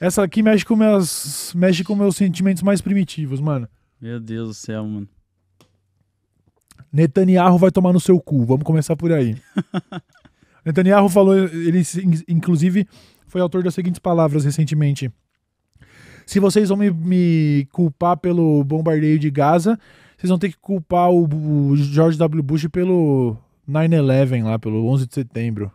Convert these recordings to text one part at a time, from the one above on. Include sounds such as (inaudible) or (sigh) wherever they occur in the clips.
Essa aqui mexe com, meus, mexe com meus sentimentos mais primitivos, mano. Meu Deus do céu, mano. Netanyahu vai tomar no seu cu. Vamos começar por aí. (laughs) Netanyahu falou, ele inclusive foi autor das seguintes palavras recentemente. Se vocês vão me, me culpar pelo bombardeio de Gaza, vocês vão ter que culpar o, o George W. Bush pelo 9-11 lá, pelo 11 de setembro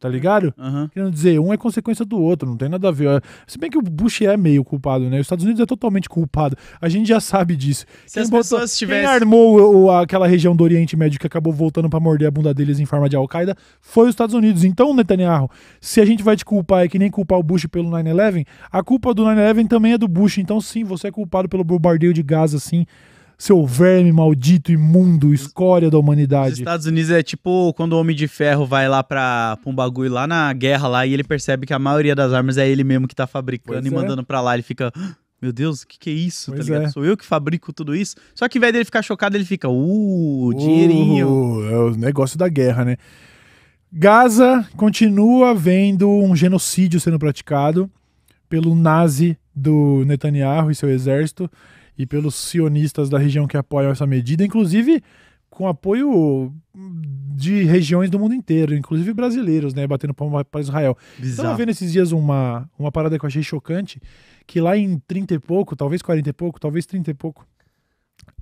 tá ligado? Uhum. Querendo dizer, um é consequência do outro, não tem nada a ver. É, se bem que o Bush é meio culpado, né? Os Estados Unidos é totalmente culpado. A gente já sabe disso. Se quem as botou, pessoas tivessem... Quem armou o, aquela região do Oriente Médio que acabou voltando para morder a bunda deles em forma de Al-Qaeda foi os Estados Unidos. Então, Netanyahu, se a gente vai te culpar é que nem culpar o Bush pelo 9-11, a culpa do 9-11 também é do Bush. Então, sim, você é culpado pelo bombardeio de Gaza, assim seu verme maldito, imundo, escória da humanidade. Os Estados Unidos é tipo quando o Homem de Ferro vai lá pra, pra um bagulho lá na guerra lá e ele percebe que a maioria das armas é ele mesmo que tá fabricando pois e é. mandando pra lá. Ele fica. Ah, meu Deus, o que, que é isso? tá ligado? É. Sou eu que fabrico tudo isso. Só que, velho, ele ficar chocado, ele fica, uh, dinheirinho. Uh, é o negócio da guerra, né? Gaza continua vendo um genocídio sendo praticado pelo nazi do Netanyahu e seu exército e pelos sionistas da região que apoiam essa medida, inclusive com apoio de regiões do mundo inteiro, inclusive brasileiros, né, batendo palma para Israel. Então, Bizarro. Estava vendo esses dias uma, uma parada que eu achei chocante, que lá em 30 e pouco, talvez 40 e pouco, talvez 30 e pouco,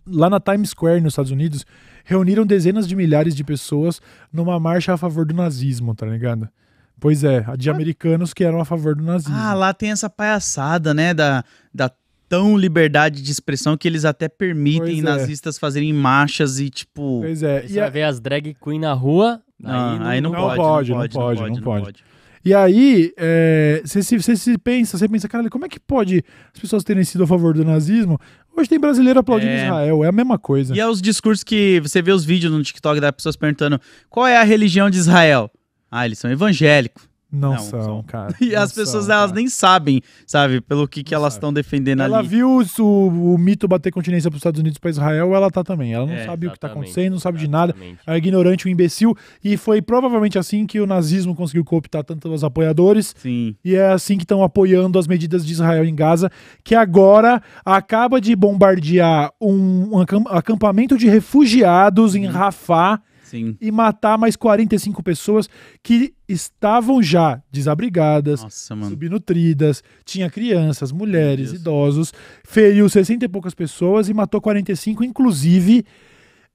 lá na Times Square, nos Estados Unidos, reuniram dezenas de milhares de pessoas numa marcha a favor do nazismo, tá ligado? Pois é, de americanos que eram a favor do nazismo. Ah, lá tem essa palhaçada, né, da, da tão liberdade de expressão que eles até permitem pois é. nazistas é. fazerem marchas e tipo. Pois é. E ver as drag queen na rua. Ah, aí não, aí não, não, pode, pode, não, pode, não pode, não pode, não pode. pode. E aí, é, você é, se, se, se pensa, você pensa, caralho, como é que pode as pessoas terem sido a favor do nazismo? Hoje tem brasileiro aplaudindo é... Israel, é a mesma coisa. E é os discursos que você vê os vídeos no TikTok das pessoas perguntando qual é a religião de Israel? Ah, eles são evangélicos. Não, não são, são, cara. (laughs) E as pessoas, são, elas cara. nem sabem, sabe, pelo que, que elas estão defendendo ela ali. Ela viu isso, o, o mito bater continência para os Estados Unidos para Israel, ela tá também. Ela não é, sabe o que está acontecendo, não sabe de nada. É ignorante, um imbecil. E foi provavelmente assim que o nazismo conseguiu cooptar tantos apoiadores. Sim. E é assim que estão apoiando as medidas de Israel em Gaza, que agora acaba de bombardear um, um acampamento de refugiados hum. em uhum. Rafah Sim. e matar mais 45 pessoas que estavam já desabrigadas, Nossa, subnutridas, tinha crianças, mulheres, idosos, feriu 60 e poucas pessoas e matou 45, inclusive.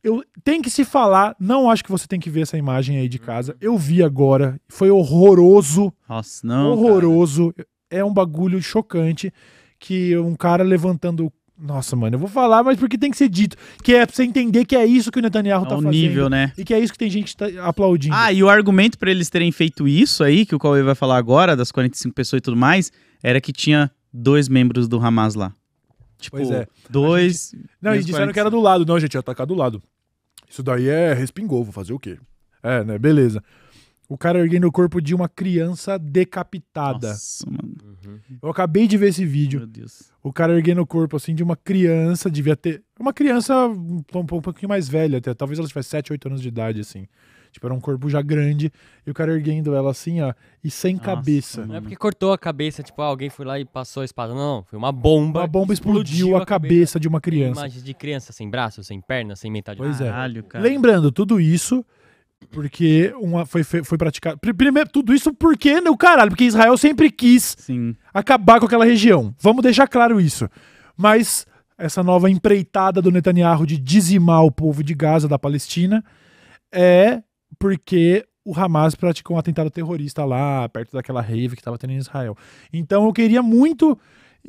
Eu, tem que se falar, não acho que você tem que ver essa imagem aí de uhum. casa. Eu vi agora, foi horroroso. Nossa, não. Horroroso. Cara. É um bagulho chocante que um cara levantando nossa, mano, eu vou falar, mas porque tem que ser dito. Que é pra você entender que é isso que o Netanyahu é tá o fazendo. nível, né? E que é isso que tem gente tá aplaudindo. Ah, e o argumento para eles terem feito isso aí, que o Cauê vai falar agora, das 45 pessoas e tudo mais, era que tinha dois membros do Hamas lá. Tipo, pois é. dois. Gente... Não, e disseram que era do lado. Não, gente, ia atacar do lado. Isso daí é respingou, vou fazer o quê? É, né? Beleza. O cara erguendo o corpo de uma criança decapitada. Nossa, mano. Uhum. Eu acabei de ver esse vídeo. Meu Deus. O cara erguendo o corpo, assim, de uma criança, devia ter. Uma criança um, um, pouquinho mais velha, até. Talvez ela tivesse 7, 8 anos de idade, assim. Tipo, era um corpo já grande. E o cara erguendo ela assim, ó, e sem Nossa, cabeça. Mano. Não é porque cortou a cabeça, tipo, ah, alguém foi lá e passou a espada. Não, foi uma bomba. Uma bomba explodiu, explodiu a, cabeça, cabeça, de uma criança. Imagens de criança sem braço, sem perna, sem metade. Pois é. Caralho, cara. Lembrando, tudo isso porque uma foi, foi, foi praticado. Primeiro, tudo isso porque, não, caralho, porque Israel sempre quis Sim. acabar com aquela região. Vamos deixar claro isso. Mas essa nova empreitada do Netanyahu de dizimar o povo de Gaza da Palestina é porque o Hamas praticou um atentado terrorista lá, perto daquela rave que estava tendo em Israel. Então eu queria muito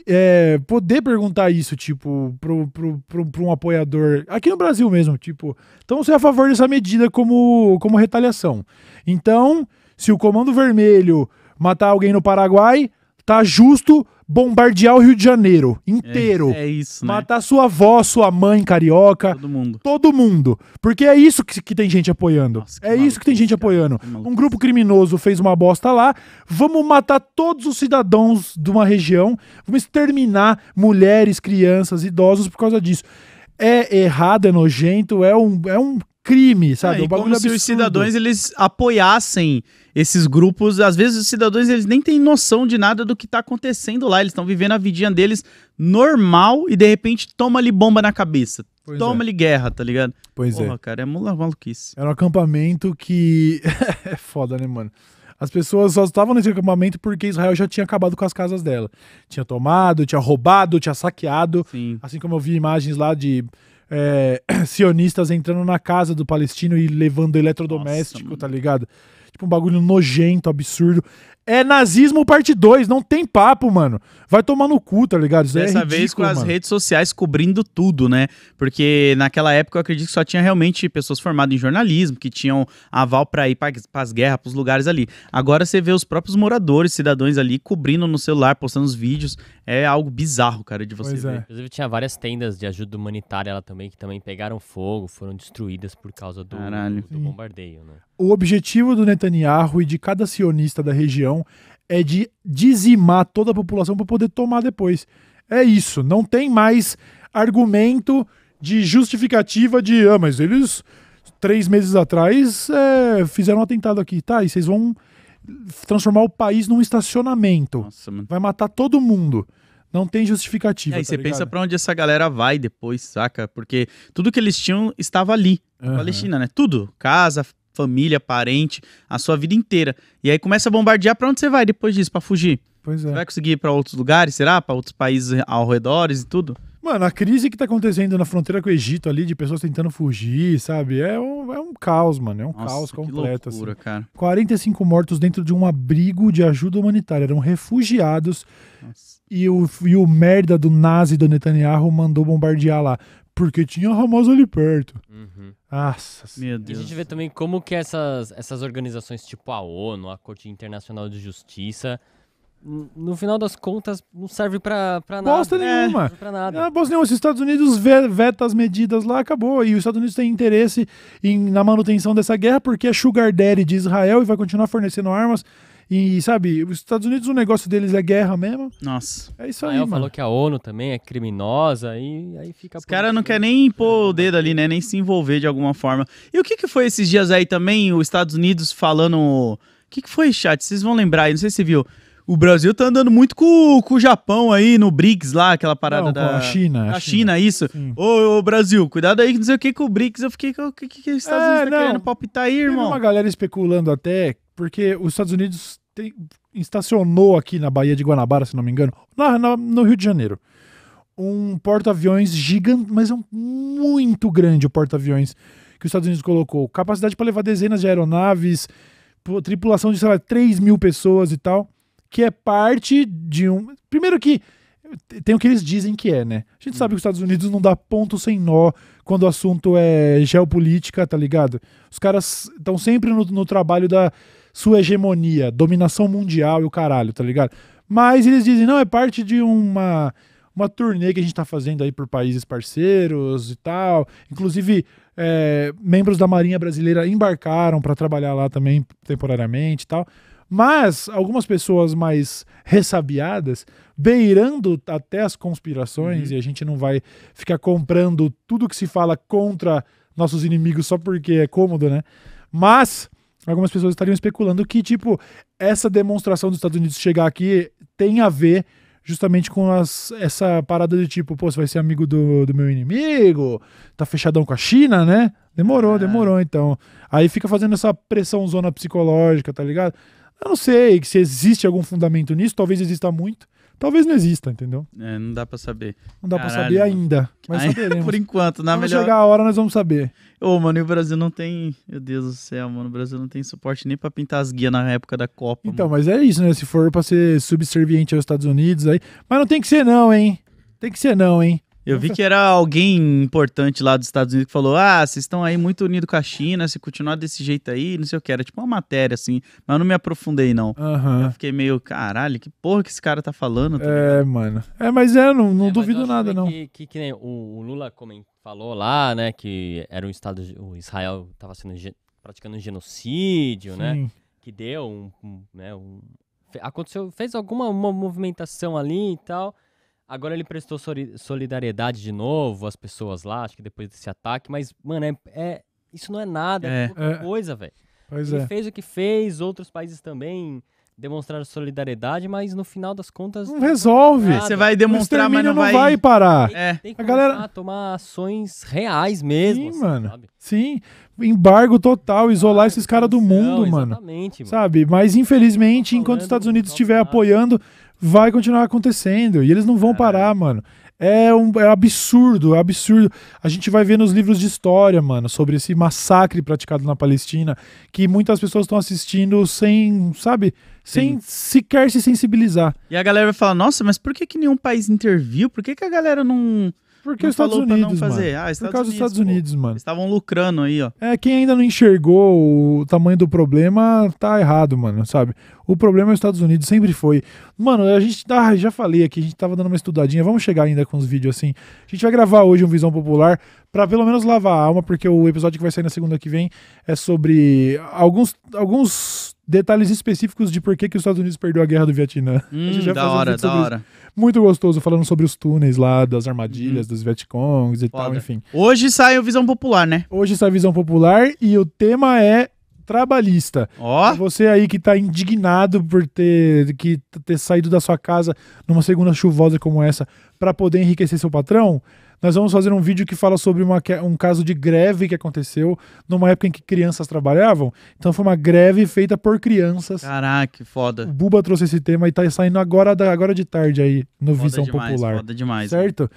é, poder perguntar isso, tipo, pro, pro, pro, pro, um apoiador aqui no Brasil mesmo, tipo, então você é a favor dessa medida como, como retaliação. Então, se o Comando Vermelho matar alguém no Paraguai, tá justo bombardear o Rio de Janeiro inteiro. É, é isso, né? Matar sua avó, sua mãe carioca. Todo mundo. Todo mundo. Porque é isso que, que tem gente apoiando. Nossa, é isso que tem gente cara, apoiando. Um grupo criminoso fez uma bosta lá. Vamos matar todos os cidadãos de uma região. Vamos exterminar mulheres, crianças, idosos por causa disso. É errado, é nojento, é um, é um crime, sabe? É, é um como se os cidadãos eles apoiassem esses grupos. Às vezes os cidadãos eles nem têm noção de nada do que está acontecendo lá. Eles estão vivendo a vidinha deles normal e de repente toma ali bomba na cabeça. Pois toma é. guerra, tá ligado? Pois é. Porra, é. cara, é mula maluquice. Era um acampamento que. (laughs) é foda, né, mano? As pessoas só estavam nesse acampamento porque Israel já tinha acabado com as casas dela. Tinha tomado, tinha roubado, tinha saqueado. Sim. Assim como eu vi imagens lá de é, (clears throat) sionistas entrando na casa do palestino e levando eletrodoméstico, Nossa, tá ligado? Tipo, um bagulho nojento, absurdo. É nazismo parte 2, não tem papo, mano. Vai tomar no cu, tá ligado? Isso é Dessa é ridículo, vez com as mano. redes sociais cobrindo tudo, né? Porque naquela época eu acredito que só tinha realmente pessoas formadas em jornalismo, que tinham aval para ir para as guerras, para os lugares ali. Agora você vê os próprios moradores, cidadãos ali, cobrindo no celular, postando os vídeos. É algo bizarro, cara, de você pois é. ver. É. Inclusive tinha várias tendas de ajuda humanitária lá também, que também pegaram fogo, foram destruídas por causa do, do, do bombardeio, né? O objetivo do Netanyahu Netanyahu e de cada sionista da região é de dizimar toda a população para poder tomar depois. É isso, não tem mais argumento de justificativa de ah, mas eles três meses atrás é, fizeram um atentado aqui, tá? E vocês vão transformar o país num estacionamento. Nossa, vai matar todo mundo. Não tem justificativa. É, e tá você pensa para onde essa galera vai depois, saca? Porque tudo que eles tinham estava ali, na Palestina, né? Tudo. Casa, família, parente, a sua vida inteira. E aí começa a bombardear para onde você vai depois disso, para fugir? Pois é. Você vai conseguir ir para outros lugares, será? Para outros países ao redor e tudo? Mano, a crise que tá acontecendo na fronteira com o Egito ali, de pessoas tentando fugir, sabe? É um, é um caos, mano. É um Nossa, caos completo. Que loucura, assim. cara. 45 mortos dentro de um abrigo de ajuda humanitária. Eram refugiados. E o, e o merda do nazi do Netanyahu mandou bombardear lá. Porque tinha Hamas ali perto. Nossa. Meu Deus. E a gente vê também como que essas, essas organizações tipo a ONU, a Corte Internacional de Justiça, no final das contas, não serve pra, pra nada. Bosta nenhuma. É, pra nada. Não, ah, bosta nenhuma. Se os Estados Unidos veta as medidas lá, acabou. E os Estados Unidos têm interesse em, na manutenção dessa guerra, porque é Sugar Daddy de Israel e vai continuar fornecendo armas e, sabe, os Estados Unidos, o negócio deles é guerra mesmo. Nossa. É isso aí. Aí falou que a ONU também é criminosa e aí fica. Os caras não quer né? nem pôr o dedo ali, né? Nem se envolver de alguma forma. E o que, que foi esses dias aí também, os Estados Unidos falando. O que, que foi, chat? Vocês vão lembrar aí, não sei se você viu. O Brasil tá andando muito com, com o Japão aí, no BRICS lá, aquela parada não, da. A China. É a China, China isso. Ô, ô, Brasil, cuidado aí, não sei o que com o BRICS. Eu fiquei, o que, que, que os Estados é, Unidos tá querendo palpitar aí, irmão? Tem uma galera especulando até porque os Estados Unidos tem, estacionou aqui na Baía de Guanabara, se não me engano, na, na no Rio de Janeiro, um porta-aviões gigante, mas é um, muito grande o porta-aviões que os Estados Unidos colocou. Capacidade para levar dezenas de aeronaves, tripulação de, sei lá, 3 mil pessoas e tal, que é parte de um. Primeiro que. Tem o que eles dizem que é, né? A gente hum. sabe que os Estados Unidos não dá ponto sem nó quando o assunto é geopolítica, tá ligado? Os caras estão sempre no, no trabalho da, sua hegemonia, dominação mundial e o caralho, tá ligado? Mas eles dizem, não, é parte de uma, uma turnê que a gente tá fazendo aí por países parceiros e tal. Inclusive, é, membros da Marinha Brasileira embarcaram para trabalhar lá também temporariamente e tal. Mas algumas pessoas mais ressabiadas, beirando até as conspirações, uhum. e a gente não vai ficar comprando tudo que se fala contra nossos inimigos só porque é cômodo, né? Mas algumas pessoas estariam especulando que, tipo, essa demonstração dos Estados Unidos chegar aqui tem a ver justamente com as, essa parada de tipo, pô, você vai ser amigo do, do meu inimigo, tá fechadão com a China, né? Demorou, é. demorou, então. Aí fica fazendo essa pressão zona psicológica, tá ligado? Eu não sei se existe algum fundamento nisso, talvez exista muito, Talvez não exista, entendeu? É, não dá para saber. Não dá para saber mano. ainda, mas Ai, saberemos. (laughs) Por enquanto, na Quando melhor... chegar a hora nós vamos saber. Ô, mano, e o Brasil não tem, meu Deus do céu, mano, o Brasil não tem suporte nem para pintar as guias na época da Copa. Então, mano. mas é isso, né? Se for para ser subserviente aos Estados Unidos aí, mas não tem que ser não, hein? Tem que ser não, hein? Eu vi que era alguém importante lá dos Estados Unidos que falou: ah, vocês estão aí muito unidos com a China, se continuar desse jeito aí, não sei o que. Era tipo uma matéria, assim, mas eu não me aprofundei, não. Uhum. Eu fiquei meio, caralho, que porra que esse cara tá falando? Tá é, ligado? mano. É, mas é, não, não é, duvido nada, não. Que, que, que nem o, o Lula falou lá, né, que era um estado. O Israel tava sendo praticando um genocídio, né, Sim. né? Que deu um, um, né, um. Aconteceu, fez alguma movimentação ali e tal. Agora ele prestou solidariedade de novo às pessoas lá, acho que depois desse ataque, mas, mano, é, é isso não é nada, é, é, é. coisa, velho. Ele é. fez o que fez, outros países também demonstraram solidariedade, mas no final das contas. Não, resolve. Você vai demonstrar, mas não, vai... não vai parar. Tem, é. tem que a galera... tomar ações reais mesmo. Sim, assim, mano. Sabe? Sim. Embargo total, isolar ah, esses caras do mundo, não, mano. Exatamente, mano. Sabe? Mas infelizmente, tá enquanto os Estados Unidos estiver apoiando. Nada vai continuar acontecendo. E eles não vão é. parar, mano. É, um, é absurdo, é absurdo. A gente vai ver nos livros de história, mano, sobre esse massacre praticado na Palestina, que muitas pessoas estão assistindo sem, sabe, sem Sim. sequer se sensibilizar. E a galera vai falar: nossa, mas por que, que nenhum país interviu? Por que, que a galera não porque não os Estados Unidos, não fazer. Mano. Ah, Estados Por causa dos Estados Unidos, mano. Estavam lucrando aí, ó. É, quem ainda não enxergou o tamanho do problema, tá errado, mano, sabe? O problema é os Estados Unidos, sempre foi. Mano, a gente ah, já falei aqui, a gente tava dando uma estudadinha, vamos chegar ainda com os vídeos assim. A gente vai gravar hoje um Visão Popular para pelo menos lavar a alma, porque o episódio que vai sair na segunda que vem é sobre alguns alguns detalhes específicos de por que, que os Estados Unidos perdeu a guerra do Vietnã. Hum, a gente hum, da hora, um da hora. Isso. Muito gostoso, falando sobre os túneis lá, das armadilhas, hum. dos Vietcongs e Foda. tal, enfim. Hoje sai o Visão Popular, né? Hoje sai a Visão Popular e o tema é trabalhista. Ó. Oh. Você aí que tá indignado por ter que ter saído da sua casa numa segunda chuvosa como essa para poder enriquecer seu patrão, nós vamos fazer um vídeo que fala sobre uma, um caso de greve que aconteceu numa época em que crianças trabalhavam. Então foi uma greve feita por crianças. Caraca, que foda. O Buba trouxe esse tema e tá saindo agora, agora de tarde aí no foda Visão demais, Popular. Foda demais. Certo?